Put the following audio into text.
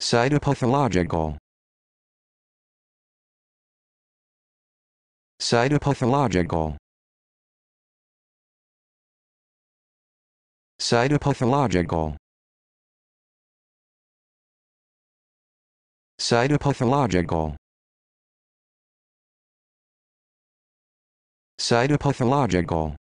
Cytopathological Cytopathological Cytopathological Cytopathological Cytopathological